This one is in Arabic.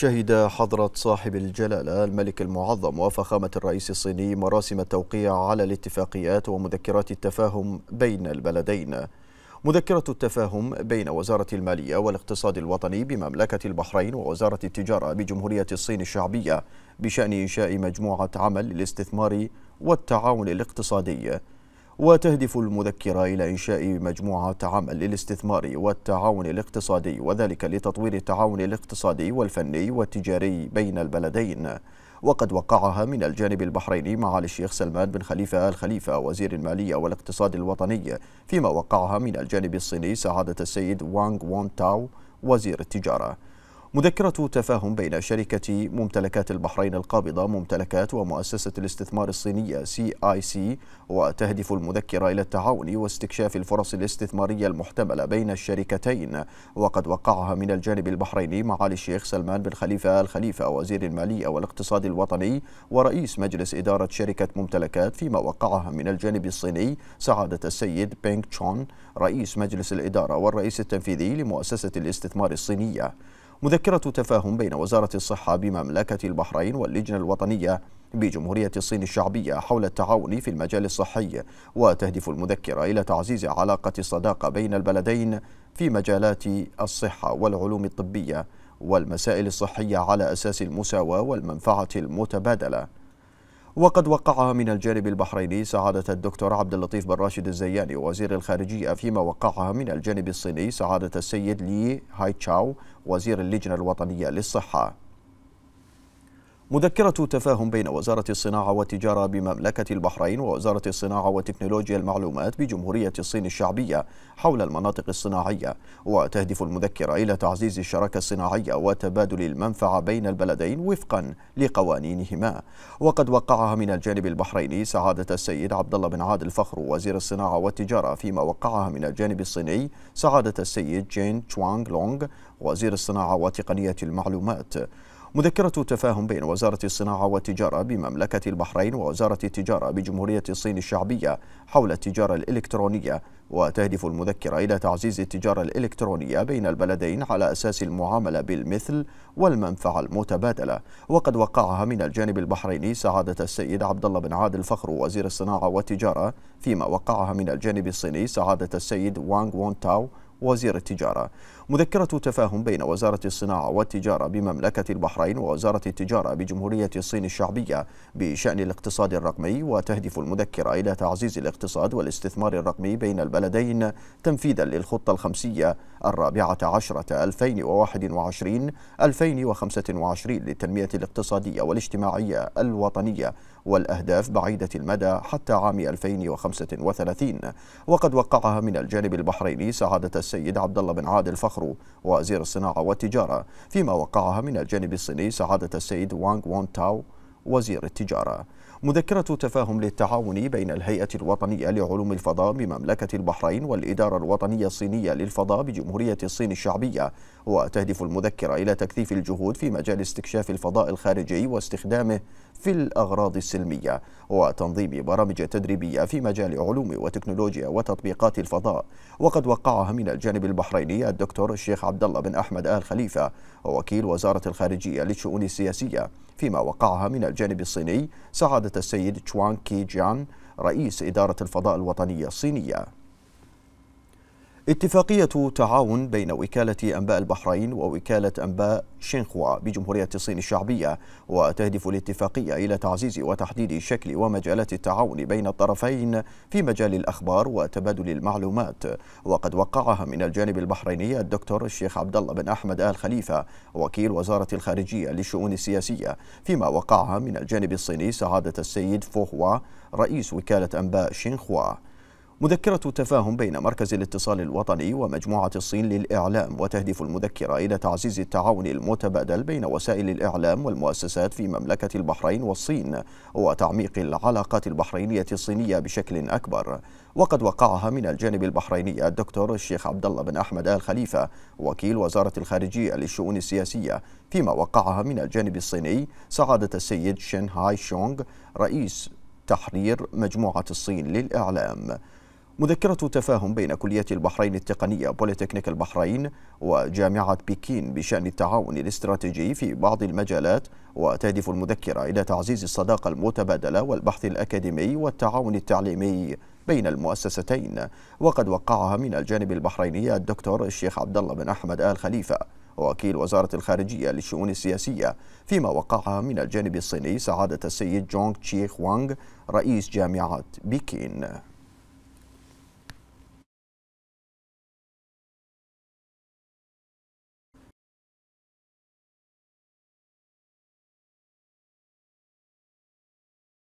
شهد حضرة صاحب الجلالة الملك المعظم وفخامة الرئيس الصيني مراسم التوقيع على الاتفاقيات ومذكرات التفاهم بين البلدين مذكرة التفاهم بين وزارة المالية والاقتصاد الوطني بمملكة البحرين ووزارة التجارة بجمهورية الصين الشعبية بشأن إنشاء مجموعة عمل للاستثمار والتعاون الاقتصادي وتهدف المذكرة إلى إنشاء مجموعة عمل للاستثمار والتعاون الاقتصادي وذلك لتطوير التعاون الاقتصادي والفني والتجاري بين البلدين وقد وقعها من الجانب البحريني معالي الشيخ سلمان بن خليفة آل خليفة وزير المالية والاقتصاد الوطني فيما وقعها من الجانب الصيني سعادة السيد وانغ وون تاو وزير التجارة مذكرة تفاهم بين شركة ممتلكات البحرين القابضة ممتلكات ومؤسسة الاستثمار الصينية سي آي سي وتهدف المذكرة إلى التعاون واستكشاف الفرص الاستثمارية المحتملة بين الشركتين وقد وقعها من الجانب البحريني معالي الشيخ سلمان بن خليفة الخليفة وزير المالية والاقتصاد الوطني ورئيس مجلس إدارة شركة ممتلكات فيما وقعها من الجانب الصيني سعادة السيد بينغ تشون رئيس مجلس الإدارة والرئيس التنفيذي لمؤسسة الاستثمار الصينية مذكرة تفاهم بين وزارة الصحة بمملكة البحرين واللجنة الوطنية بجمهورية الصين الشعبية حول التعاون في المجال الصحي وتهدف المذكرة إلى تعزيز علاقة الصداقة بين البلدين في مجالات الصحة والعلوم الطبية والمسائل الصحية على أساس المساواة والمنفعة المتبادلة وقد وقعها من الجانب البحريني سعادة الدكتور عبد اللطيف بن راشد الزياني وزير الخارجية فيما وقعها من الجانب الصيني سعادة السيد لي هاي تشاو وزير اللجنة الوطنية للصحة مذكرة تفاهم بين وزارة الصناعة والتجارة بمملكة البحرين ووزارة الصناعة وتكنولوجيا المعلومات بجمهورية الصين الشعبية حول المناطق الصناعية وتهدف المذكرة إلى تعزيز الشراكة الصناعية وتبادل المنفعة بين البلدين وفقا لقوانينهما وقد وقعها من الجانب البحريني سعادة السيد عبد الله بن عادل فخر وزير الصناعة والتجارة فيما وقعها من الجانب الصيني سعادة السيد جين تشوانغ لونغ وزير الصناعة وتقنية المعلومات مذكرة تفاهم بين وزارة الصناعة والتجارة بمملكة البحرين ووزارة التجارة بجمهورية الصين الشعبية حول التجارة الإلكترونية وتهدف المذكرة إلى تعزيز التجارة الإلكترونية بين البلدين على أساس المعاملة بالمثل والمنفعة المتبادلة وقد وقعها من الجانب البحريني سعادة السيد عبد الله بن عادل فخر وزير الصناعة والتجارة فيما وقعها من الجانب الصيني سعادة السيد وانغ وون تاو وزير التجارة مذكرة تفاهم بين وزارة الصناعة والتجارة بمملكة البحرين ووزارة التجارة بجمهورية الصين الشعبية بشأن الاقتصاد الرقمي وتهدف المذكرة إلى تعزيز الاقتصاد والاستثمار الرقمي بين البلدين تنفيذا للخطة الخمسية الرابعة عشرة 2021-2025 للتنمية الاقتصادية والاجتماعية الوطنية والأهداف بعيدة المدى حتى عام 2035 وقد وقعها من الجانب البحريني سعادة السيد عبد الله بن عادل فخرو وزير الصناعة والتجارة فيما وقعها من الجانب الصيني سعادة السيد وانغ وون تاو وزير التجارة مذكرة تفاهم للتعاون بين الهيئة الوطنية لعلوم الفضاء بمملكة البحرين والإدارة الوطنية الصينية للفضاء بجمهورية الصين الشعبية وتهدف المذكرة إلى تكثيف الجهود في مجال استكشاف الفضاء الخارجي واستخدامه في الأغراض السلمية وتنظيم برامج تدريبية في مجال علوم وتكنولوجيا وتطبيقات الفضاء وقد وقعها من الجانب البحريني الدكتور الشيخ عبد الله بن أحمد آل خليفة وكيل وزارة الخارجية للشؤون السياسية فيما وقعها من الجانب الصيني سعادة سعادة السيد تشوان كي جيان رئيس إدارة الفضاء الوطنية الصينية اتفاقية تعاون بين وكالة أنباء البحرين ووكالة أنباء شينخوا بجمهورية الصين الشعبية وتهدف الاتفاقية إلى تعزيز وتحديد شكل ومجالات التعاون بين الطرفين في مجال الأخبار وتبادل المعلومات وقد وقعها من الجانب البحريني الدكتور الشيخ عبد الله بن أحمد آل خليفة وكيل وزارة الخارجية للشؤون السياسية فيما وقعها من الجانب الصيني سعادة السيد فوهوا رئيس وكالة أنباء شينخوا مذكرة تفاهم بين مركز الاتصال الوطني ومجموعة الصين للإعلام وتهدف المذكرة إلى تعزيز التعاون المتبادل بين وسائل الإعلام والمؤسسات في مملكة البحرين والصين وتعميق العلاقات البحرينية الصينية بشكل أكبر وقد وقعها من الجانب البحريني الدكتور الشيخ عبد الله بن أحمد آل خليفة وكيل وزارة الخارجية للشؤون السياسية فيما وقعها من الجانب الصيني سعادة السيد شين هاي شونغ رئيس تحرير مجموعة الصين للإعلام مذكرة تفاهم بين كلية البحرين التقنية بوليتكنيك البحرين وجامعة بكين بشأن التعاون الاستراتيجي في بعض المجالات وتهدف المذكرة إلى تعزيز الصداقة المتبادلة والبحث الأكاديمي والتعاون التعليمي بين المؤسستين وقد وقعها من الجانب البحريني الدكتور الشيخ عبد الله بن أحمد آل خليفة وكيل وزارة الخارجية للشؤون السياسية فيما وقعها من الجانب الصيني سعادة السيد جونغ تشي وانغ رئيس جامعة بكين